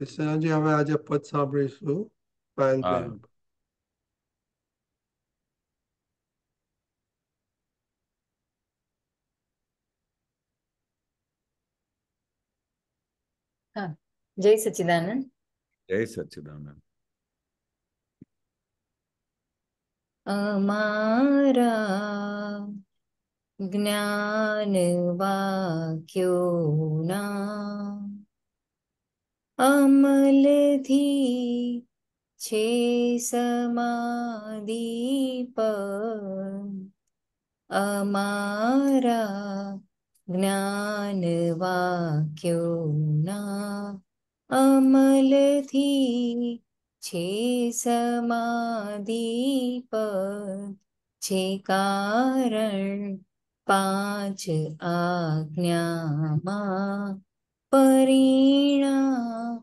કૃષ્ણજી હવે આજે પદ સાંભળીશું પાંચ जय सच्चिदानंद जय सच्चिदानंद અમારા જ્ઞાન વાક્યોના અમલથી છે સમાદીપ અમારા જ્ઞાન વાક્યોના અમલથી છે સમાદીપ છે કારણ પાંચ આજ્ઞામાં પરિણામે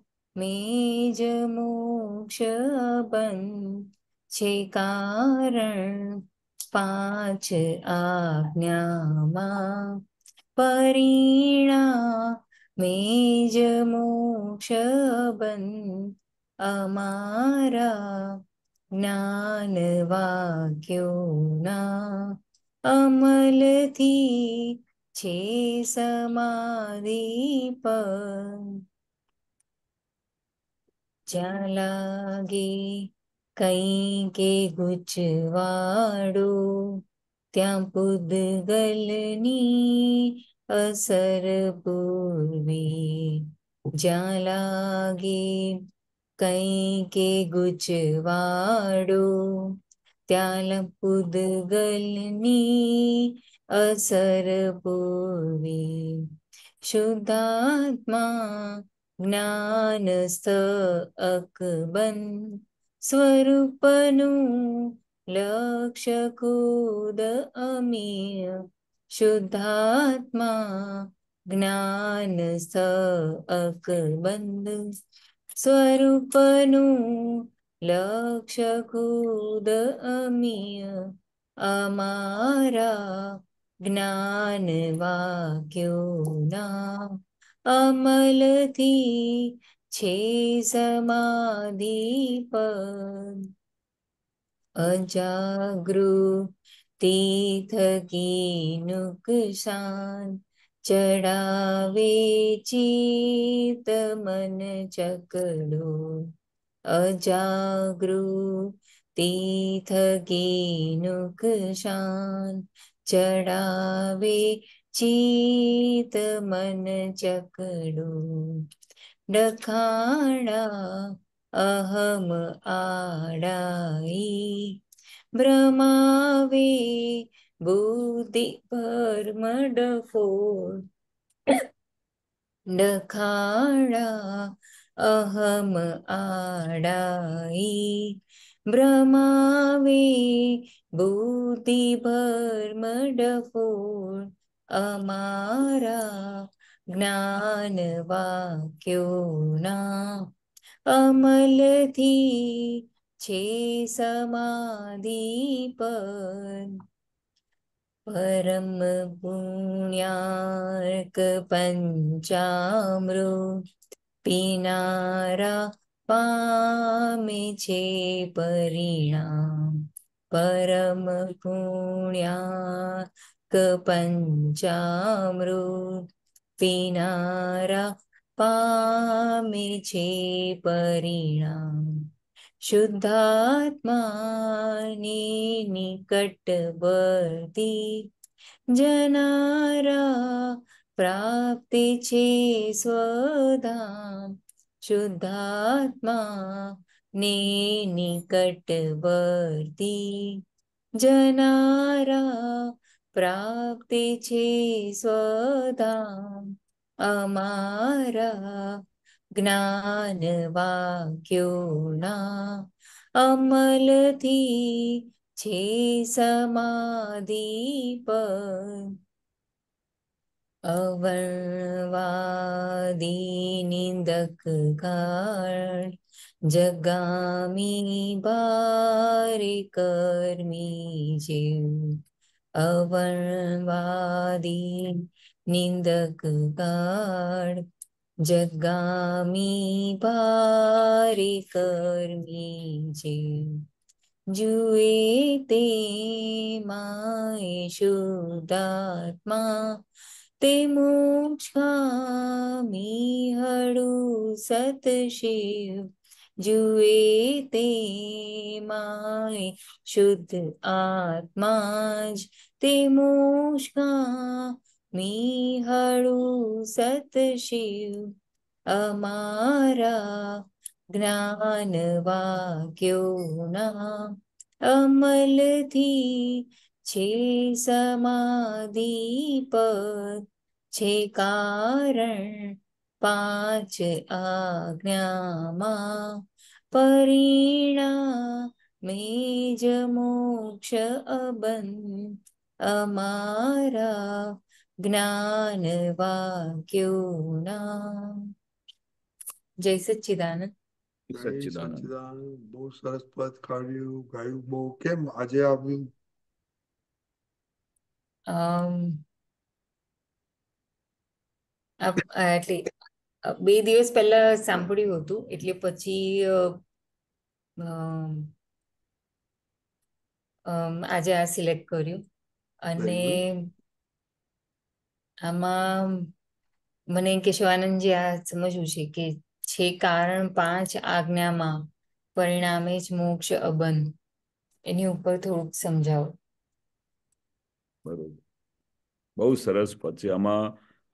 જ મોક્ષ બન છે કારણ પાંચ આજ્ઞામાં પરિણામે જ મોક્ષ બન અમારા જ્ઞાન વાક્યોના અમલથી છે સમાધિ પર જ્યાં લાગે કઈ કે ગુચવાડું ત્યાં પુદગલની અસર પૂર્વી જ્યાં લાગે કઈ કે ગુચવાડો ત્યાં પુદગલની અસર પૂર્વી શુદ્ધાત્મા જ્ઞાનસ્થ અકબન સ્વરૂપનું લક્ષ લક્ષકુદ અમીય શુદ્ધાત્મા જ્ઞાન જ્ઞાનસ્થ અકબંધ સ્વરૂપનું લક્ષ લક્ષકુદ અમીય અમારા જ્ઞાન વાક્યોના અમલથી છે સમાધિ પદ અજાગૃતિ થકી નુકસાન ચડાવે ચિત મન ચકડો અજાગૃતિ થકી નુકસાન ચડાવે ચિત મન ચકડું ડખાણા અહમ આડાઈ ભ્રમાવે બુદ્ધિ ભરમડ ફોડ ડખાણા અહમ આડાઈ ભ્રમાવે બુદ્ધિ ભરમડફોળ અમારા જ્ઞાન વાક્યોના અમલથી છે સમાધિ પર પરમ પુણ્યાર્ક પંચામૃત પીનારા પામે છે પરિણામ પરમ પુણ્યાક પંચામૃત પીનારા પામે છે પરિણામ શુદ્ધાત્માની નિકટવર્તી જનારા પ્રાપ્તિ છે સ્વધામ શુદ્ધાત્મા ને નિકટવર્તી જનારા પ્રાપ્તિ છે સ્વધામ અમારા જ્ઞાન વાક્યોના અમલથી છે સમાધિ પર અવર્ણવાદી નિંદક કાળ જગામી બારે કર્મી જીવ અવર્ણવાદી નિંદક કાળ જગામી બારે કર્મી જીવ જુએ તે માય શુદ્ધાત્મા તે મોક્ષામી હળુ સતશિવ જુએ તે માય શુદ્ધ આત્મા જ તે મોક્ષામી હળુ સતશિવ અમારા જ્ઞાન વાક્યોના અમલથી છે સમાધિ પર छे कारण पांच आज्ञामा परिणा मेज मोक्ष अबन અમારા જ્ઞાન વાક્યોના જય સચ્ચિદાનંદ બહુ સરસ પદ કાઢ્યું ગાયું બહુ કેમ આજે આવ્યું એટલે બે દિવસ પહેલા સાંભળ્યું હતું એટલે પછી આજે આ સિલેક્ટ કર્યું અને આમાં મને કેશવાનંદજી આ સમજવું છે કે છે કારણ પાંચ આજ્ઞામાં પરિણામે જ મોક્ષ અબન એની ઉપર થોડુંક સમજાવો બરોબર બહુ સરસ પછી આમાં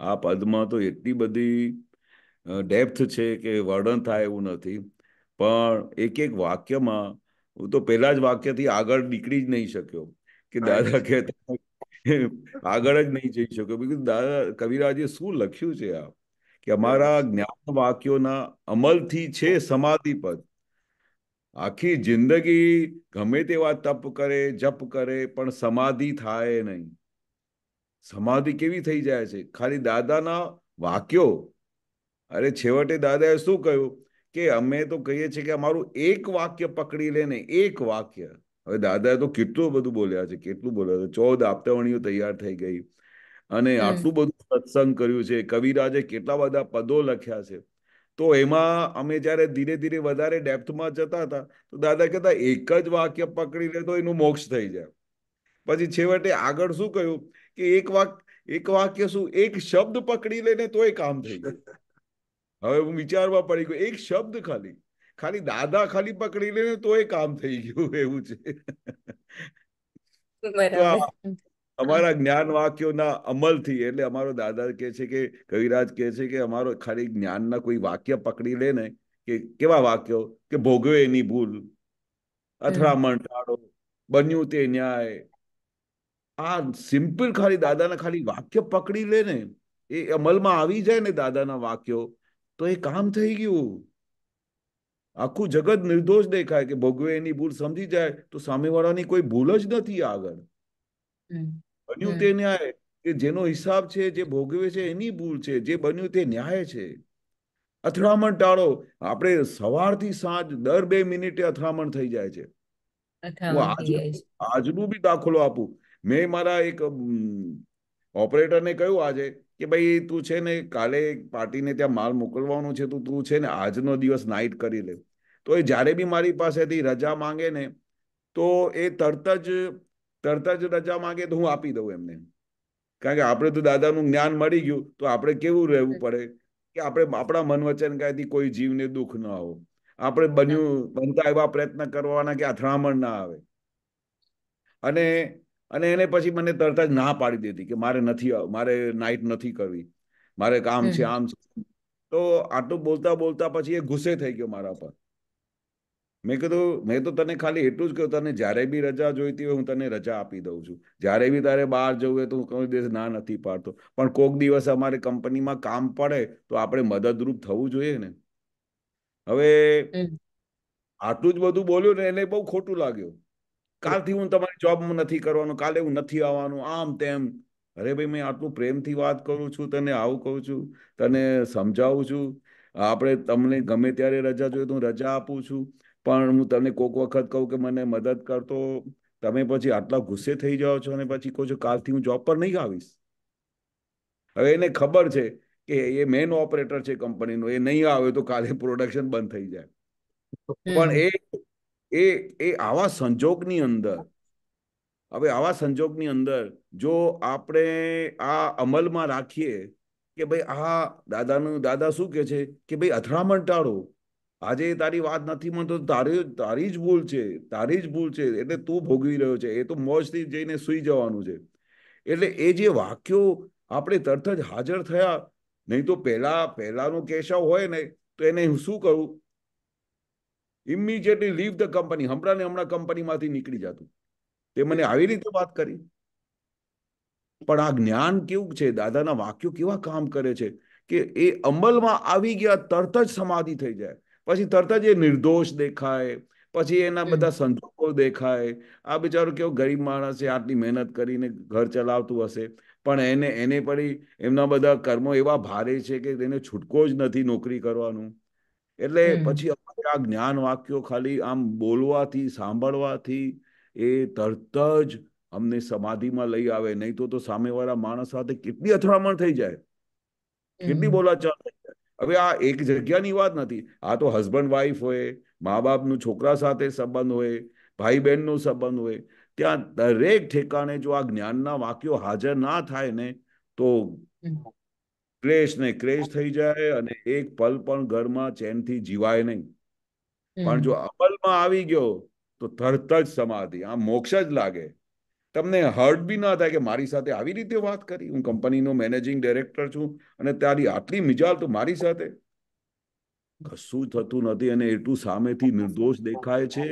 આ પદમાં તો એટલી બધી ડેપ્થ છે કે વર્ણન થાય એવું નથી પણ એક એક વાક્યમાં હું તો પહેલા જ વાક્યથી આગળ નીકળી જ નહીં શક્યો કે દાદા કહેતા આગળ જ નહીં જઈ શક્યો બીકોઝ દાદા કવિરાજે શું લખ્યું છે આ કે અમારા જ્ઞાન વાક્યોના અમલથી છે સમાધિ પદ આખી જિંદગી ગમે તેવા તપ કરે જપ કરે પણ સમાધિ થાય નહીં સમાધિ કેવી થઈ જાય છે ખાલી દાદાના વાક્યો અરે છેવટે દાદાએ શું કહ્યું કે અમે તો કહીએ છીએ કે અમારું એક વાક્ય પકડી લેને એક વાક્ય હવે દાદાએ તો કેટલું બધું બોલ્યા છે કેટલું બોલ્યા છે ચૌદ આપતાવણીઓ તૈયાર થઈ ગઈ અને આટલું બધું સત્સંગ કર્યું છે કવિરાજે કેટલા બધા પદો લખ્યા છે તો એમાં અમે જ્યારે ધીરે ધીરે વધારે ડેપ્થમાં જતા હતા તો દાદા કહેતા એક જ વાક્ય પકડી લે તો એનું મોક્ષ થઈ જાય પછી છેવટે આગળ શું કહ્યું કે એક વાક એક વાક્ય શું એક શબ્દ પકડી લેને તોય કામ થઈ ગયું હવે હું વિચારવા પડી ગયો એક શબ્દ ખાલી ખાલી દાદા ખાલી પકડી લેને તોય કામ થઈ ગયું એવું છે અમારા જ્ઞાન વાક્યોના અમલથી એટલે અમારો દાદા કે છે કે કવિરાજ કે છે કે અમારો ખાલી જ્ઞાનના કોઈ વાક્ય પકડી લે ને કે કેવા વાક્યો કે ભોગવે એની ભૂલ અથડામણ ટાળો બન્યું તે ન્યાય આ સિમ્પલ ખાલી દાદાના ખાલી વાક્ય પકડી લે ને એ અમલમાં આવી જાય ને દાદાના વાક્યો તો એ કામ થઈ ગયું આખું જગત નિર્દોષ દેખાય કે ભોગવે એની ભૂલ સમજી જાય તો સામેવાળાની કોઈ ભૂલ જ નથી આગળ બન્યું તે ન્યાય કે જેનો હિસાબ છે જે ભોગવે છે એની ભૂલ છે જે બન્યું તે ન્યાય છે અથડામણ ટાળો આપણે સવારથી સાંજ દર બે મિનિટે અથડામણ થઈ જાય છે આજનું બી દાખલો આપું મેં મારા એક ઓપરેટરને કહ્યું આજે કે ભાઈ તું છે ને કાલે પાર્ટીને ત્યાં માલ મોકલવાનો છે તો તું છે ને આજનો દિવસ નાઇટ કરી લે તો એ જ્યારે બી મારી પાસેથી રજા માંગે ને તો એ તરત જ તરત જ રજા માંગે તો હું આપી દઉં એમને કારણ કે આપણે તો દાદાનું જ્ઞાન મળી ગયું તો આપણે કેવું રહેવું પડે કે આપણે આપણા મન વચન કાંઈથી કોઈ જીવને દુઃખ ન આવો આપણે બન્યું બનતા એવા પ્રયત્ન કરવાના કે અથડામણ ના આવે અને અને એને પછી મને તરત જ ના પાડી દેતી કે મારે નથી મારે નાઇટ નથી કરવી મારે કામ છે આમ છે તો આટલું બોલતા બોલતા પછી એ ગુસ્સે થઈ ગયો મારા પર મેં કીધું મેં તો તને ખાલી એટલું જ કહ્યું તને જ્યારે બી રજા જોઈતી હોય હું તને રજા આપી દઉં છું જ્યારે બી તારે બહાર જવું હોય તો હું કોઈ દિવસ ના નથી પાડતો પણ કોઈક દિવસ અમારે કંપનીમાં કામ પડે તો આપણે મદદરૂપ થવું જોઈએ ને હવે આટલું જ બધું બોલ્યું ને એને બહુ ખોટું લાગ્યું કાલથી હું તમારી જોબ નથી કરવાનું કાલે હું નથી આવવાનું આમ તેમ અરે ભાઈ મેં આટલું પ્રેમથી વાત કરું છું તને આવું કહું છું તને સમજાવું છું આપણે તમને ગમે ત્યારે રજા જોઈએ તો હું રજા આપું છું પણ હું તમને કોઈક વખત કહું કે મને મદદ કરતો તમે પછી આટલા ગુસ્સે થઈ જાઓ છો અને પછી કહો છો કાલથી હું જોબ પર નહીં આવીશ હવે એને ખબર છે કે એ મેન ઓપરેટર છે કંપનીનો એ નહીં આવે તો કાલે પ્રોડક્શન બંધ થઈ જાય પણ એ એ એ આવા સંજોગની અંદર હવે આવા સંજોગની અંદર જો આપણે આ અમલમાં રાખીએ કે ભાઈ આ દાદાનું દાદા શું કે છે કે ભાઈ અથડામણ ટાળો આજે તારી વાત નથી મળતો તારી તારી જ ભૂલ છે તારી જ ભૂલ છે એટલે તું ભોગવી રહ્યો છે એ તો મોજથી જઈને સૂઈ જવાનું છે એટલે એ જે વાક્યો આપણે તરત જ હાજર થયા નહીં તો પહેલા પહેલાનો કેશવ હોય ને તો એને હું શું કરું ઇમિડિયેટલી લીવ ધ કંપની હમણાં ને હમણાં કંપનીમાંથી નીકળી જતું તે મને આવી રીતે વાત કરી પણ આ જ્ઞાન કેવું છે દાદાના વાક્યો કેવા કામ કરે છે કે એ અમલમાં આવી ગયા તરત જ સમાધિ થઈ જાય પછી તરત જ એ નિર્દોષ દેખાય પછી એના બધા સંજોગો દેખાય આ બિચારો કેવો ગરીબ માણસ છે આટલી મહેનત કરીને ઘર ચલાવતું હશે પણ એને એને પડી એમના બધા કર્મો એવા ભારે છે કે તેને છૂટકો જ નથી નોકરી કરવાનું એટલે પછી અમારે આ જ્ઞાન વાક્યો ખાલી આમ બોલવાથી સાંભળવાથી એ તરત જ અમને સમાધિમાં લઈ આવે નહીં તો તો સામેવાળા માણસ સાથે કેટલી અથડામણ થઈ જાય કેટલી બોલાચાલ થઈ જાય હવે આ એક જગ્યાની વાત નથી આ તો હસબન્ડ વાઈફ હોય મા બાપનું છોકરા સાથે સંબંધ હોય ભાઈ બહેનનો સંબંધ હોય ત્યાં દરેક ઠેકાણે જો આ જ્ઞાનના વાક્યો હાજર ના થાય ને તો ક્રેશ ને ક્રેશ થઈ જાય અને એક પલ પણ ઘરમાં ચેનથી જીવાય નહીં પણ જો અમલમાં આવી ગયો તો તરત જ સમાધિ આ મોક્ષ જ લાગે તમને હર્ટ બી ના થાય કે મારી સાથે આવી રીતે વાત કરી હું કંપનીનો મેનેજિંગ ડિરેક્ટર છું અને તારી આટલી મિજાલ તો મારી સાથે કશું થતું નથી અને એટલું સામેથી નિર્દોષ દેખાય છે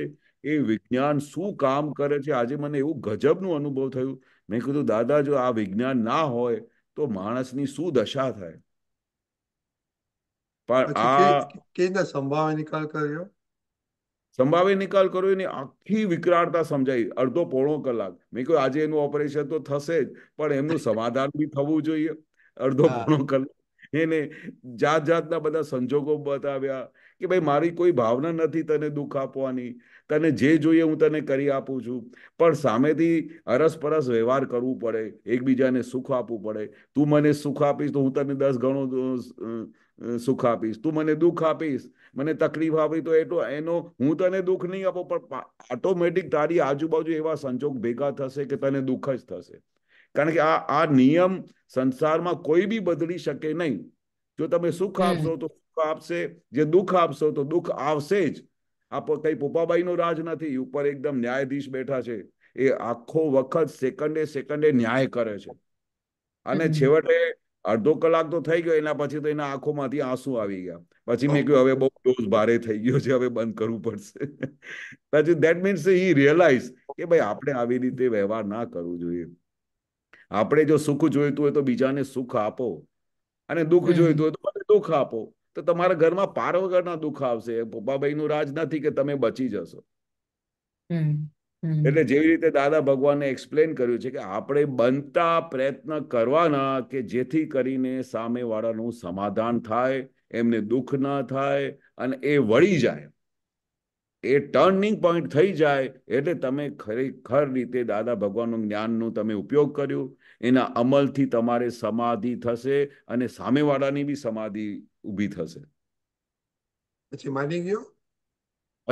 એ વિજ્ઞાન શું કામ કરે છે આજે મને એવું ગજબનું અનુભવ થયું મેં કીધું દાદા જો આ વિજ્ઞાન ના હોય તો માણસની શું દશા થાય પણ આ કે રીતના સંભાવે નિકાલ કર્યો સંભાવે નિકાલ કર્યો એની આખી વિકરાળતા સમજાઈ અડધો પોણો કલાક મેં કહ્યું આજે એનું ઓપરેશન તો થશે જ પણ એમનું સમાધાન બી થવું જોઈએ અડધો પોણો કલાક એને જાત જાતના બધા સંજોગો બતાવ્યા કે ભાઈ મારી કોઈ ભાવના નથી તને દુઃખ આપવાની તને જે જોઈએ હું તને કરી આપું છું પણ સામેથી અરસપરસ વ્યવહાર કરવું પડે એકબીજાને સુખ આપવું પડે તું મને સુખ આપીશ તો હું તને દસ ગણો સુખ આપીશ તું મને દુઃખ આપીશ મને તકલીફ આપી તો એટલો એનો હું તને દુઃખ નહીં આપો પણ ઓટોમેટિક તારી આજુબાજુ એવા સંજોગ ભેગા થશે કે તને દુઃખ જ થશે કારણ કે આ આ નિયમ સંસારમાં કોઈ બી બદલી શકે નહીં જો તમે સુખ આપશો તો સુખ આપશે જે દુઃખ આપશો તો દુઃખ આવશે જ આ કઈ પોપાબાઈનો રાજ નથી ઉપર એકદમ ન્યાયાધીશ બેઠા છે એ આખો વખત સેકન્ડે સેકન્ડે ન્યાય કરે છે અને છેવટે અડધો કલાક તો થઈ ગયો એના પછી તો એના આંખોમાંથી આંસુ આવી ગયા પછી મેં કહ્યું હવે બહુ ડોઝ ભારે થઈ ગયો છે હવે બંધ કરવું પડશે પછી દેટ મીન્સ હી રિયલાઇઝ કે ભાઈ આપણે આવી રીતે વ્યવહાર ના કરવો જોઈએ આપણે જો સુખ જોઈતું હોય તો બીજાને સુખ આપો અને દુઃખ જોઈતું હોય તો મને દુઃખ આપો તો તમારા ઘરમાં પાર વગરના દુઃખ આવશે પપ્પાભાઈ રાજ નથી કે તમે બચી જશો એટલે જેવી રીતે દાદા ભગવાને એક્સપ્લેન કર્યું છે કે આપણે બનતા પ્રયત્ન કરવાના કે જેથી કરીને સામેવાળાનું સમાધાન થાય એમને દુઃખ ના થાય અને એ વળી જાય એ ટર્નિંગ પોઈન્ટ થઈ જાય એટલે તમે ખરેખર રીતે દાદા ભગવાનનું જ્ઞાનનું તમે ઉપયોગ કર્યું એના અમલથી તમારે સમાધિ થશે અને સામેવાળાની બી સમાધિ ઊભી થશે પછી માની ગયો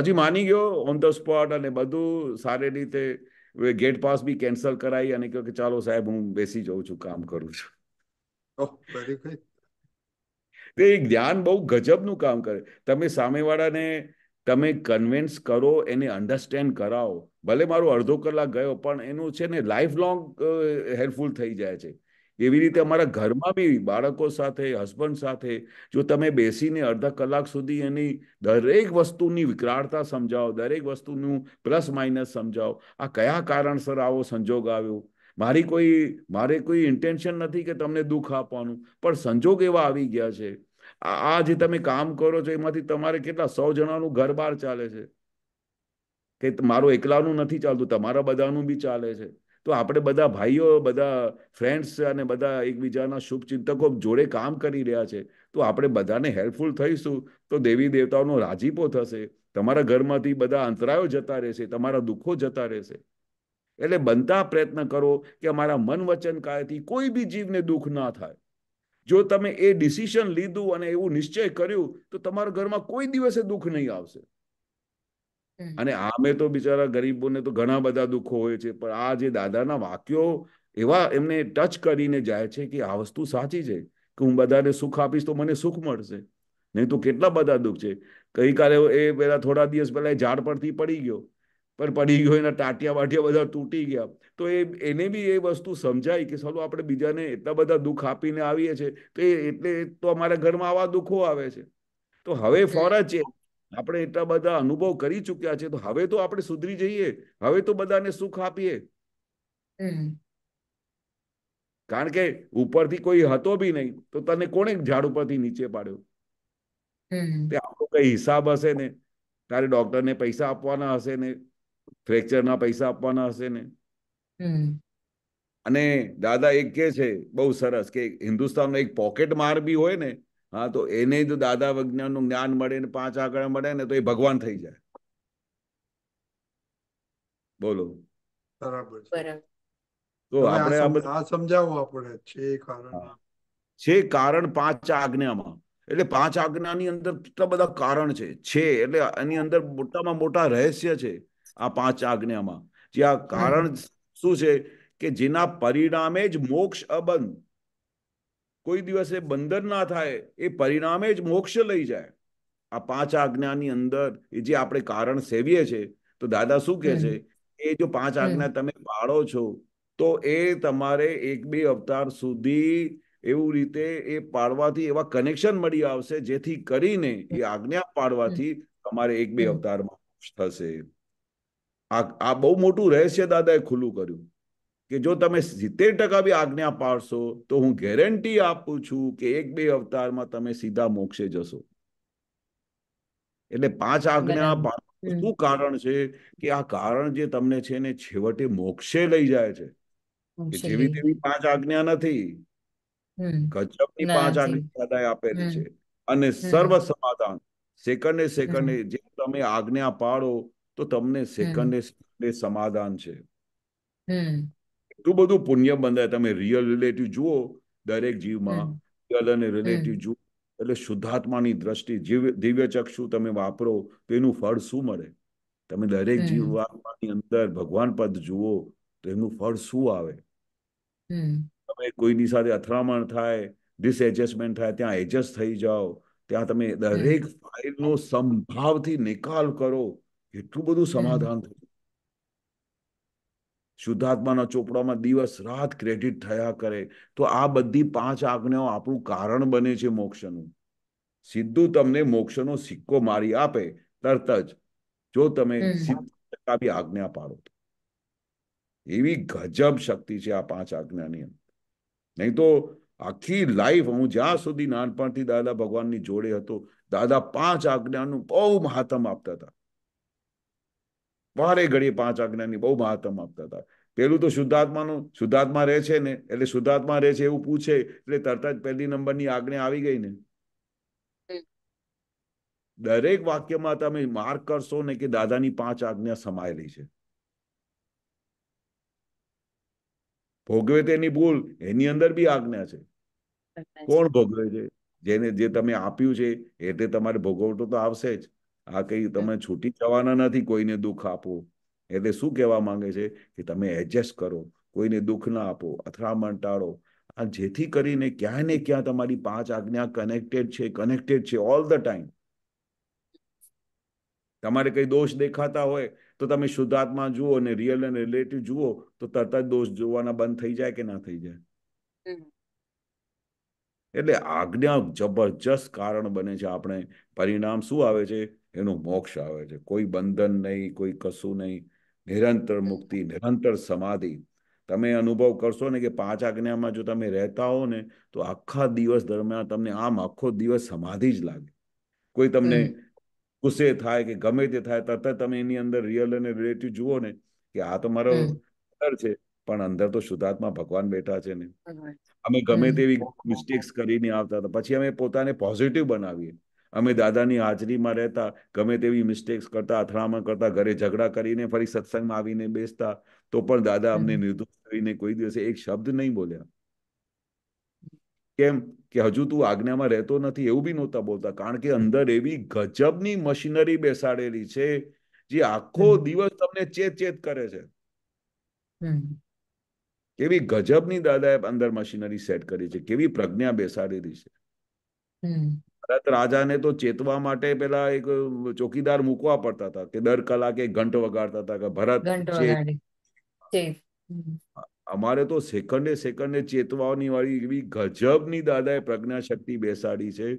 હજી માની ગયો ઓન ધ સ્પોટ અને બધું સારી રીતે ગેટ પાસ બી કેન્સલ કરાવી અને કહ્યું કે ચાલો સાહેબ હું બેસી જઉં છું કામ કરું છું તે જ્ઞાન બહુ ગજબનું કામ કરે તમે સામેવાળાને તમે કન્વિન્સ કરો એને અન્ડરસ્ટેન્ડ કરાવો ભલે મારો અડધો કલાક ગયો પણ એનું છે ને લાઈફ લોંગ હેલ્પફુલ થઈ જાય છે એવી રીતે અમારા ઘરમાં બી બાળકો સાથે હસબન્ડ સાથે જો તમે બેસીને અડધા કલાક સુધી એની દરેક વસ્તુની વિકરાળતા સમજાવો દરેક વસ્તુનું પ્લસ માઇનસ સમજાવો આ કયા કારણસર આવો સંજોગ આવ્યો મારી કોઈ મારે કોઈ ઇન્ટેન્શન નથી કે તમને દુઃખ આપવાનું પણ સંજોગ એવા આવી ગયા છે આ જે તમે કામ કરો છો એમાંથી તમારે કેટલા સો જણાનું ઘર બહાર ચાલે છે કે મારું એકલાનું નથી ચાલતું તમારા બધાનું બી ચાલે છે તો આપણે બધા ભાઈઓ બધા ફ્રેન્ડ્સ અને બધા એકબીજાના શુભચિંતકો જોડે કામ કરી રહ્યા છે તો આપણે બધાને હેલ્પફુલ થઈશું તો દેવી દેવતાઓનો રાજીપો થશે તમારા ઘરમાંથી બધા અંતરાયો જતા રહેશે તમારા દુઃખો જતા રહેશે એટલે બનતા પ્રયત્ન કરો કે અમારા મન વચન કાયથી કોઈ બી જીવને દુઃખ ના થાય જો તમે એ ડિસિશન લીધું અને એવું નિશ્ચય કર્યું તો તમારા ઘરમાં કોઈ દિવસે દુઃખ નહીં આવશે અને આમે તો બિચારા ગરીબોને તો ઘણા બધા દુઃખો હોય છે પણ આ જે દાદાના વાક્યો એવા એમને ટચ કરીને જાય છે કે આ વસ્તુ સાચી છે કે હું બધાને સુખ આપીશ તો મને સુખ મળશે નહીં તો કેટલા બધા દુઃખ છે ગઈકાલે એ પેલા થોડા દિવસ પહેલા ઝાડ પરથી પડી ગયો પણ પડી ગયો એના ટાટિયા વાટિયા બધા તૂટી ગયા તો એ એને બી એ વસ્તુ સમજાય કે સાલું આપણે બીજાને એટલા બધા દુઃખ આપીને આવીએ છીએ તો એ એટલે તો અમારા ઘરમાં આવા દુઃખો આવે છે તો હવે ફોર છે આપણે એટલા બધા અનુભવ કરી ચુક્યા છે તો હવે તો આપણે સુધરી જઈએ હવે તો બધાને સુખ આપીએ કારણ કે ઉપરથી કોઈ હતો બી નહીં તો તને કોણે ઝાડ ઉપરથી નીચે પાડ્યો તે આપણો કઈ હિસાબ હશે ને તારે ડોક્ટરને પૈસા આપવાના હશે ને ફ્રેક્ચરના પૈસા આપવાના હશે ને અને દાદા એક કે છે બહુ સરસ કે હિન્દુસ્તાનનો એક પોકેટ માર બી હોય ને હા તો એને જો દાદા વિજ્ઞાનનું જ્ઞાન મળે ને પાંચ આંકડા મળે ને તો એ ભગવાન થઈ જાય બોલો બરાબર તો આપણે આ સમજાવો આપણે છે કારણ છે કારણ પાંચ આજ્ઞામાં એટલે પાંચ આજ્ઞાની અંદર કેટલા બધા કારણ છે છે એટલે એની અંદર મોટામાં મોટા રહસ્ય છે આ પાંચ આજ્ઞામાં જે આ કારણ શું છે કે જેના પરિણામે જ મોક્ષ અબંધ કોઈ દિવસે બંધન ના થાય એ પરિણામે જ મોક્ષ લઈ જાય આ પાંચ આજ્ઞાની અંદર એ જે આપણે કારણ સેવીએ છે તો દાદા શું કે છે એ જો પાંચ આજ્ઞા તમે પાળો છો તો એ તમારે એક બે અવતાર સુધી એવું રીતે એ પાડવાથી એવા કનેક્શન મળી આવશે જેથી કરીને એ આજ્ઞા પાડવાથી તમારે એક બે અવતારમાં થશે આ બહુ મોટું રહસ્ય દાદાએ ખુલ્લું કર્યું કે જો તમે સિત્તેર ટકા બી આજ્ઞા પાડશો તો હું ગેરંટી આપું છું કે એક બે અવતારમાં તમે સીધા મોક્ષે જશો એટલે પાંચ આજ્ઞા શું કારણ છે કે આ કારણ જે તમને છે ને છેવટે મોક્ષે લઈ જાય છે જેવી તેવી પાંચ આજ્ઞા નથી ગજબની પાંચ આજ્ઞા દાદાએ આપેલી છે અને સર્વ સમાધાન સેકન્ડે સેકન્ડે જે તમે આજ્ઞા પાડો તો તમને સેકન્ડે સેકન્ડે સમાધાન છે એટલું બધું પુણ્ય બંધાય તમે રિયલ રિલેટિવ જુઓ દરેક જીવમાં રિયલ અને રિલેટિવ જુઓ એટલે શુદ્ધાત્માની દ્રષ્ટિ દિવ્ય ચક્ષુ તમે વાપરો તો એનું ફળ શું મળે તમે દરેક જીવાત્માની અંદર ભગવાન પદ જુઓ તો એનું ફળ શું આવે તમે કોઈની સાથે અથડામણ થાય ડિસએડજસ્ટમેન્ટ થાય ત્યાં એડજસ્ટ થઈ જાઓ ત્યાં તમે દરેક ફાઇલનો સંભાવથી નિકાલ કરો એટલું બધું સમાધાન થયું શુદ્ધાત્માના ચોપડામાં દિવસ રાત ક્રેડિટ થયા કરે તો આ બધી પાંચ આજ્ઞાઓ આપણું કારણ બને છે મોક્ષનું સીધું તમને મોક્ષનો સિક્કો મારી આપે તરત જ જો તમે સિદ્ધ આજ્ઞા પાડો એવી ગજબ શક્તિ છે આ પાંચ આજ્ઞાની નહીં તો આખી લાઈફ હું જ્યાં સુધી નાનપણથી દાદા ભગવાનની જોડે હતો દાદા પાંચ આજ્ઞાનું બહુ મહાત્મ આપતા હતા વારે ઘડી પાંચ આજ્ઞાની બહુ મહાત્મ આપતા હતા પેલું તો શુદ્ધાત્માનું શુદ્ધાત્મા રહે છે ને એટલે શુદ્ધાત્મા રહે છે એવું પૂછે એટલે તરત જ પહેલી નંબરની આજ્ઞા આવી ગઈ ને દરેક વાક્યમાં તમે માર્ક કરશો ને કે દાદાની પાંચ આજ્ઞા સમાયેલી છે ભોગવે તેની ભૂલ એની અંદર બી આજ્ઞા છે કોણ ભોગવે છે જેને જે તમે આપ્યું છે એ તે તમારે ભોગવટો તો આવશે જ આ કંઈ તમે છૂટી જવાના નથી કોઈને દુઃખ આપો એટલે શું કહેવા માંગે છે કે તમે એડજસ્ટ કરો કોઈને દુઃખ ના આપો અથડામણ ટાળો આ જેથી કરીને ક્યાં ને ક્યાં તમારી પાંચ આજ્ઞા કનેક્ટેડ છે કનેક્ટેડ છે ઓલ ધ ટાઈમ તમારે કઈ દોષ દેખાતા હોય તો તમે શુદ્ધાત્મા જુઓ ને રિયલ અને રિલેટિવ જુઓ તો તરત જ દોષ જોવાના બંધ થઈ જાય કે ના થઈ જાય એટલે આજ્ઞા જબરજસ્ત કારણ બને છે આપણે પરિણામ શું આવે છે એનું મોક્ષ આવે છે કોઈ બંધન નહીં કોઈ કશું નહીં નિરંતર મુક્તિ નિરંતર સમાધિ તમે અનુભવ કરશો ને કે પાંચ આજ્ઞામાં જો તમે રહેતા હો ને તો આખા દિવસ દરમિયાન તમને આમ આખો દિવસ સમાધિ જ લાગે કોઈ તમને ગુસ્સે થાય કે ગમે તે થાય તરત તમે એની અંદર રિયલ અને રિલેટિવ જુઓ ને કે આ તો મારો અંદર છે પણ અંદર તો શુદ્ધાત્મા ભગવાન બેઠા છે ને અમે ગમે તેવી મિસ્ટેક્સ કરીને આવતા હતા પછી અમે પોતાને પોઝિટિવ બનાવીએ અમે દાદાની હાજરીમાં રહેતા ગમે તેવી મિસ્ટેક્સ કરતા અથડામણ કરતા ઘરે ઝઘડા કરીને ફરી સત્સંગમાં આવીને બેસતા તો પણ દાદા અમને નિર્દોષ કરીને કોઈ દિવસે એક શબ્દ નહીં બોલ્યા કેમ કે હજુ તું આજ્ઞામાં રહેતો નથી એવું બી નહોતા બોલતા કારણ કે અંદર એવી ગજબની મશીનરી બેસાડેલી છે જે આખો દિવસ તમને ચેત ચેત કરે છે કેવી ગજબની દાદાએ અંદર મશીનરી સેટ કરી છે કેવી પ્રજ્ઞા બેસાડેલી છે ભારત રાજાને તો ચેતવા માટે પેલા એક ચોકીદાર મૂકવા પડતા હતા કે દર કલાકે ઘંટ વગાડતા હતા કે ભરત અમારે તો સેકન્ડે સેકન્ડે ચેતવાની વાળી એવી ગજબની દાદાએ પ્રજ્ઞા શક્તિ બેસાડી છે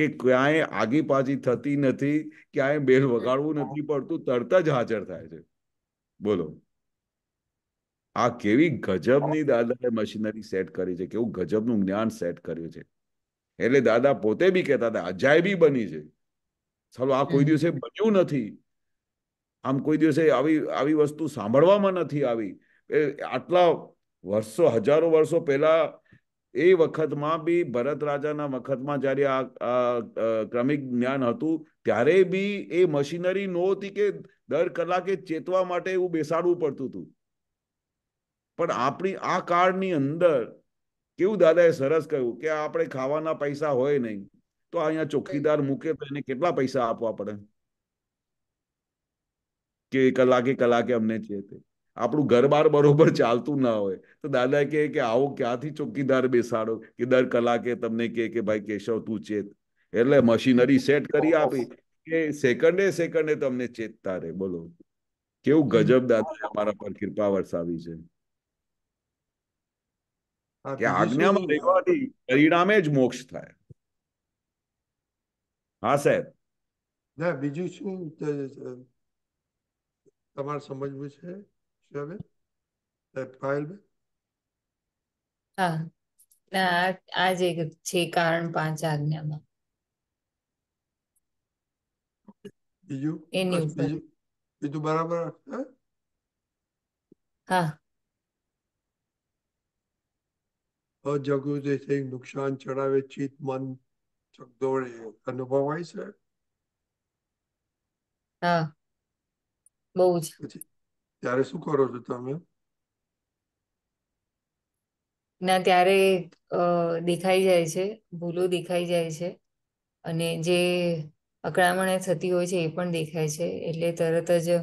કે ક્યાંય આગી પાછી થતી નથી ક્યાંય બેલ વગાડવું નથી પડતું તરત જ હાજર થાય છે બોલો આ કેવી ગજબની દાદાએ મશીનરી સેટ કરી છે કેવું ગજબનું જ્ઞાન સેટ કર્યું છે એટલે દાદા પોતે બી કહેતા હતા અજાયબી બની છે ચાલો આ કોઈ દિવસે બન્યું નથી આમ કોઈ દિવસે આવી આવી વસ્તુ સાંભળવામાં નથી આવી આટલા વર્ષો હજારો વર્ષો પહેલા એ વખતમાં બી ભરત રાજાના વખતમાં જ્યારે આ ક્રમિક જ્ઞાન હતું ત્યારે બી એ મશીનરી નહોતી કે દર કલાકે ચેતવા માટે એવું બેસાડવું પડતું હતું પણ આપણી આ કાળની અંદર કેવું દાદાએ સરસ કહ્યું કે આપણે ખાવાના પૈસા હોય નહીં તો અહીંયા ચોકીદાર મૂકે તો એને કેટલા પૈસા આપવા પડે કે કલાકે કલાકે અમને છે તે આપણું ઘરબાર બરોબર ચાલતું ના હોય તો દાદા કહે કે આવો ક્યાંથી ચોકીદાર બેસાડો કે દર કલાકે તમને કહે કે ભાઈ કેશવ તું ચેત એટલે મશીનરી સેટ કરી આપી કે સેકન્ડે સેકન્ડે તમને ચેતતા રે બોલો કેવું ગજબ દાદા અમારા પર કૃપા વરસાવી છે કે આજ્ઞામાં રહેવાથી પરિણામે જ મોક્ષ થાય હા સાહેબ ના બીજું શું તમારે સમજવું છે હા આ જે છે કારણ પાંચ આજ્ઞામાં બીજું એની બીજું બરાબર હા જગુ જે નુકસાન ચડાવે ચિત મન ચકદોળે અનુભવાય છે હા બહુ જ ત્યારે શું કરો છો તમે ના ત્યારે દેખાઈ જાય છે ભૂલો દેખાઈ જાય છે અને જે અકળામણે થતી હોય છે એ પણ દેખાય છે એટલે તરત જ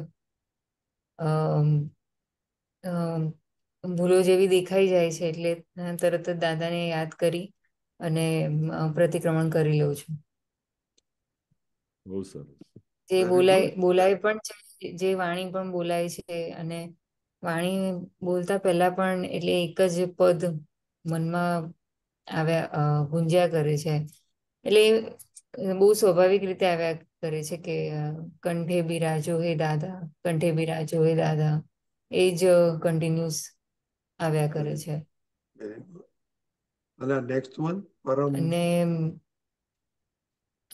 ભૂલો જેવી દેખાઈ જાય છે એટલે તરત જ દાદાને યાદ કરી અને પ્રતિક્રમણ કરી લઉં છું બહુ સરસ જે બોલાય બોલાય પણ છે જે વાણી પણ બોલાય છે અને વાણી બોલતા પહેલા પણ એટલે એક જ પદ મનમાં આવ્યા ગુંજ્યા કરે છે એટલે બહુ સ્વાભાવિક રીતે આવ્યા કરે છે કે કંઠે બિરાજો હે દાદા કંઠે બિરાજો હે દાદા એ જ કન્ટિન્યુઅસ આવ્યા કરે છે અને નેક્સ્ટ વન પરમ અને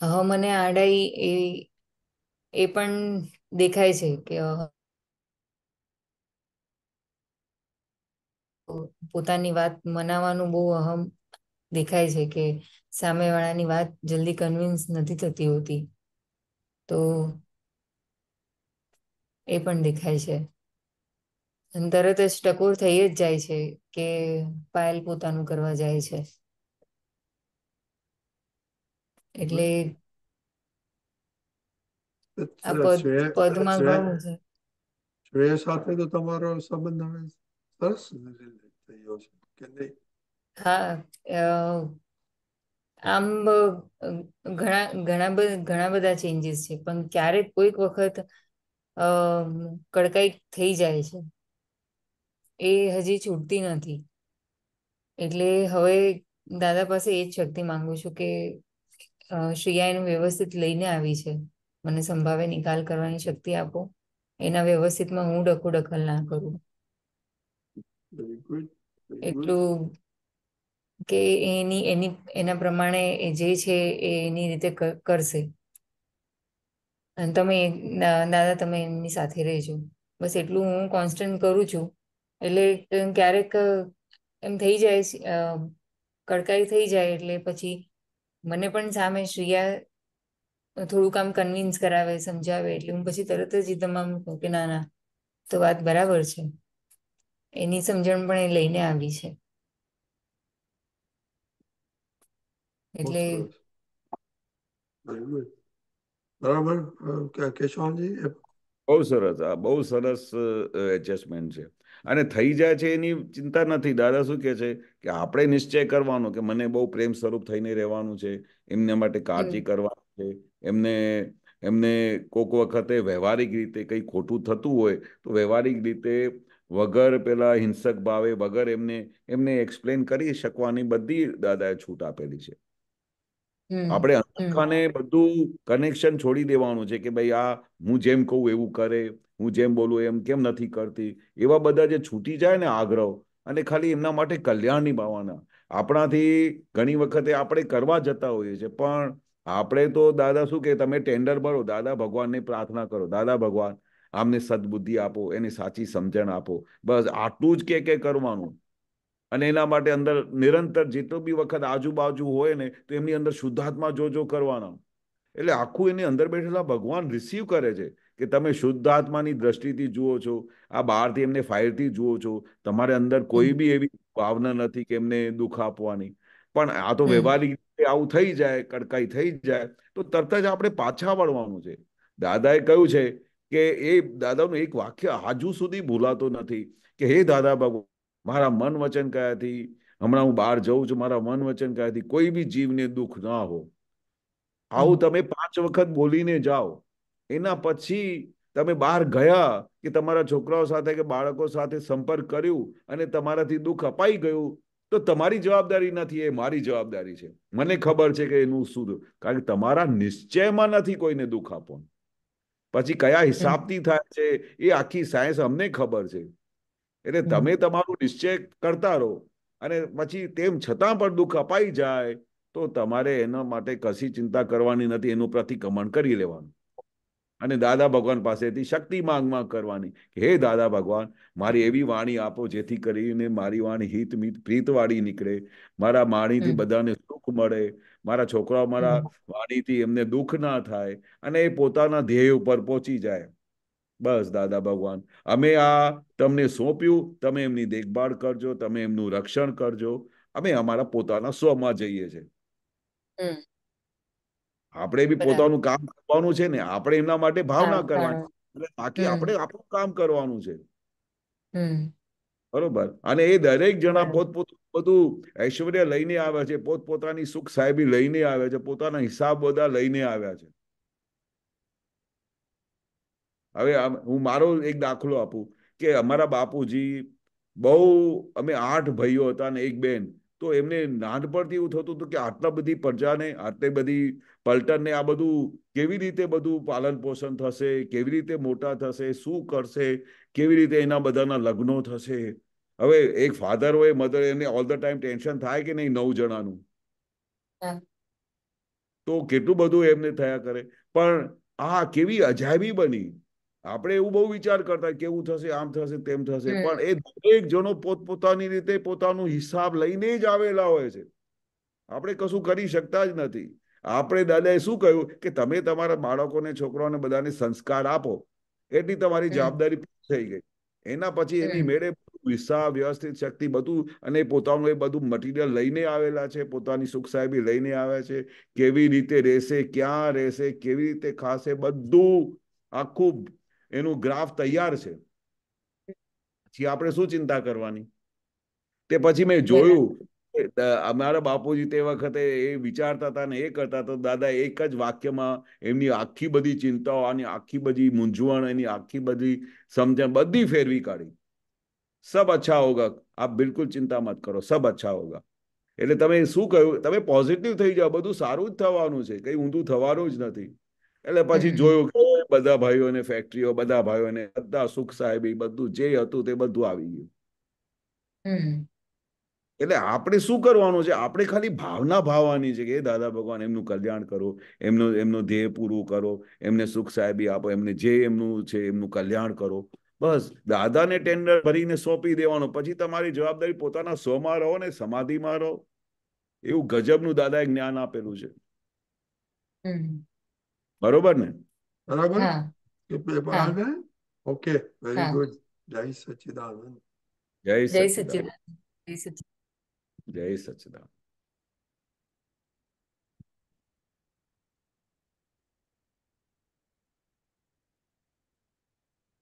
અહમ અને આડાઈ એ એ પણ દેખાય છે કે પોતાની વાત મનાવાનું બહુ અહમ દેખાય છે કે સામેવાળાની વાત જલ્દી કન્વિન્સ નથી થતી હોતી તો એ પણ દેખાય છે તરત જ ટકોર થઈ જ જાય છે કે પાયલ પોતાનું કરવા જાય છે એટલે આ પદ પદમાં ઘણું છે આમ ઘણા ઘણા ઘણા બધા ચેન્જીસ છે પણ ક્યારેક કોઈક વખત કડકાઈ થઈ જાય છે એ હજી છૂટતી નથી એટલે હવે દાદા પાસે એ જ શક્તિ માંગુ છું કે શ્રીયા એનું વ્યવસ્થિત લઈને આવી છે મને સંભાવે નિકાલ કરવાની શક્તિ આપો એના વ્યવસ્થિતમાં હું ડખો દખલ ના કરું એટલું કે એની એની એના પ્રમાણે જે છે એ એની રીતે કરશે અને તમે દાદા તમે એમની સાથે રહેજો બસ એટલું હું કોન્સ્ટન્ટ કરું છું એટલે ક્યારેક એમ થઈ જાય કડકાઈ થઈ જાય એટલે પછી મને પણ સામે શ્રીયા થોડું કામ કન્વિન્સ કરાવે સમજાવે એટલે હું પછી તરત જ તમામ કે ના ના તો વાત બરાબર છે એની સમજણ પણ એ લઈને આવી છે એટલે બરાબર કેશવજી બહુ સરસ આ બહુ સરસ એડજસ્ટમેન્ટ છે અને થઈ જાય છે એની ચિંતા નથી દાદા શું કે છે કે આપણે નિશ્ચય કરવાનો કે મને બહુ પ્રેમ સ્વરૂપ થઈને રહેવાનું છે એમને માટે કાળજી કરવાની છે એમને એમને કોક વખતે વ્યવહારિક રીતે કંઈ ખોટું થતું હોય તો વ્યવહારિક રીતે વગર પેલા હિંસક ભાવે વગર એમને એમને એક્સપ્લેન કરી શકવાની બધી દાદાએ છૂટ આપેલી છે આપણે અનખાને બધું કનેક્શન છોડી દેવાનું છે કે ભાઈ આ હું જેમ કહું એવું કરે હું જેમ બોલું એમ કેમ નથી કરતી એવા બધા જે છૂટી જાય ને આગ્રહ અને ખાલી એમના માટે કલ્યાણ નિભાવવાના આપણાથી ઘણી વખતે આપણે કરવા જતા હોઈએ છીએ પણ આપણે તો દાદા શું કે તમે ટેન્ડર ભરો દાદા ભગવાનને પ્રાર્થના કરો દાદા ભગવાન આમને સદબુદ્ધિ આપો એની સાચી સમજણ આપો બસ આટલું જ કે કે કરવાનું અને એના માટે અંદર નિરંતર જેટલો બી વખત આજુબાજુ હોય ને તો એમની અંદર શુદ્ધાત્મા જોજો કરવાના એટલે આખું એની અંદર બેઠેલા ભગવાન રિસીવ કરે છે કે તમે શુદ્ધ આત્માની દ્રષ્ટિથી જુઓ છો આ બહારથી એમને ફાયરથી જુઓ છો તમારે અંદર કોઈ બી એવી ભાવના નથી કે એમને દુઃખ આપવાની પણ આ તો વ્યવહારિક રીતે આવું થઈ જાય કડકાઈ થઈ જાય તો તરત જ આપણે પાછા વળવાનું છે દાદાએ કહ્યું છે કે એ દાદાનું એક વાક્ય હજુ સુધી ભૂલાતો નથી કે હે દાદા ભગવાન મારા મન વચન કયાથી હમણાં હું બહાર જઉં છું મારા મન વચન કયાથી કોઈ બી જીવને દુઃખ ના હો આવું તમે પાંચ વખત બોલીને જાઓ એના પછી તમે બહાર ગયા કે તમારા છોકરાઓ સાથે કે બાળકો સાથે સંપર્ક કર્યું અને તમારાથી દુઃખ અપાઈ ગયું તો તમારી જવાબદારી નથી એ મારી જવાબદારી છે મને ખબર છે કે એનું શું કારણ કે તમારા નિશ્ચયમાં નથી કોઈને દુઃખ આપવાનું પછી કયા હિસાબથી થાય છે એ આખી સાયન્સ અમને ખબર છે એટલે તમે તમારું નિશ્ચય કરતા રહો અને પછી તેમ છતાં પણ દુઃખ અપાઈ જાય તો તમારે એના માટે કશી ચિંતા કરવાની નથી એનું પ્રતિક્રમણ કરી લેવાનું અને દાદા ભગવાન પાસેથી શક્તિ માંગમાં કરવાની હે દાદા ભગવાન મારી એવી વાણી આપો જેથી કરીને મારી વાણી હિત મિત પ્રીતવાળી નીકળે મારા વાણીથી બધાને સુખ મળે મારા છોકરાઓ મારા વાણીથી એમને દુઃખ ના થાય અને એ પોતાના ધ્યેય ઉપર પહોંચી જાય બસ દાદા ભગવાન અમે આ તમને સોંપ્યું તમે એમની દેખભાળ કરજો તમે એમનું રક્ષણ કરજો અમે અમારા પોતાના સ્વમાં જઈએ છીએ આપણે બી પોતાનું કામ કરવાનું છે ને આપણે એમના માટે ભાવના કરવાની બાકી આપણે આપણું કામ કરવાનું છે બરોબર અને એ દરેક જણા પોતપોત બધું ઐશ્વર્ય લઈને આવ્યા છે પોતપોતાની સુખ સાહેબી લઈને આવ્યા છે પોતાના હિસાબ બધા લઈને આવ્યા છે હવે હું મારો એક દાખલો આપું કે અમારા બાપુજી બહુ અમે આઠ ભાઈઓ હતા અને એક બેન તો એમને નાનપણથી એવું થતું હતું કે આટલા બધી પ્રજાને આટલી બધી પલટનને આ બધું કેવી રીતે બધું પાલન પોષણ થશે કેવી રીતે મોટા થશે શું કરશે કેવી રીતે એના બધાના લગ્નો થશે હવે એક ફાધર હોય મધર એને ઓલ ધ ટાઈમ ટેન્શન થાય કે નહીં નવ જણાનું તો કેટલું બધું એમને થયા કરે પણ આ કેવી અજાયબી બની આપણે એવું બહુ વિચાર કરતા કેવું થશે આમ થશે તેમ થશે પણ એ દરેક જણો પોતપોતાની રીતે પોતાનો હિસાબ લઈને જ આવેલા હોય છે આપણે કશું કરી શકતા જ નથી આપણે દાદાએ શું કહ્યું કે તમે તમારા બાળકોને છોકરાઓને બધાને સંસ્કાર આપો એટલી તમારી જવાબદારી થઈ ગઈ એના પછી એની મેળે વિસા વ્યવસ્થિત શક્તિ બધું અને પોતાનું એ બધું મટીરિયલ લઈને આવેલા છે પોતાની સુખ સાહેબી લઈને આવે છે કેવી રીતે રહેશે ક્યાં રહેશે કેવી રીતે ખાશે બધું આખું એનું ગ્રાફ તૈયાર છે પછી આપણે શું ચિંતા કરવાની તે પછી મેં જોયું અમારા બાપુજી તે વખતે એ વિચારતા હતા ને એ કરતા તો દાદા એક જ વાક્યમાં એમની આખી બધી ચિંતાઓ આની આખી બધી મૂંઝવણ એની આખી બધી સમજણ બધી ફેરવી કાઢી સબ અચ્છા હોગા આપ બિલકુલ ચિંતા મત કરો સબ અચ્છા હોગા એટલે તમે શું કહ્યું તમે પોઝિટિવ થઈ જાઓ બધું સારું જ થવાનું છે કઈ ઊંધું થવાનું જ નથી એટલે પછી જોયું કે બધા ભાઈઓને ફેક્ટરીઓ બધા ભાઈઓને બધા સુખ સાહેબી બધું જે હતું તે બધું આવી ગયું એટલે આપણે શું કરવાનું છે આપણે ખાલી ભાવના ભાવવાની છે કે દાદા ભગવાન એમનું કલ્યાણ કરો એમનું એમનું ધ્યેય પૂરું કરો એમને સુખ સાહેબી આપો એમને જે એમનું છે એમનું કલ્યાણ કરો બસ દાદાને ટેન્ડર ભરીને સોંપી દેવાનો પછી તમારી જવાબદારી પોતાના સોમાં રહો ને સમાધિમાં રહો એવું ગજબનું દાદાએ જ્ઞાન આપેલું છે બરોબર ને બરાબર કે પેપર આવે ઓકે વેરી ગુડ જય સચિદાનંદ જય સચિદાનંદ જય સચિદાનંદ જય સચિદાનંદ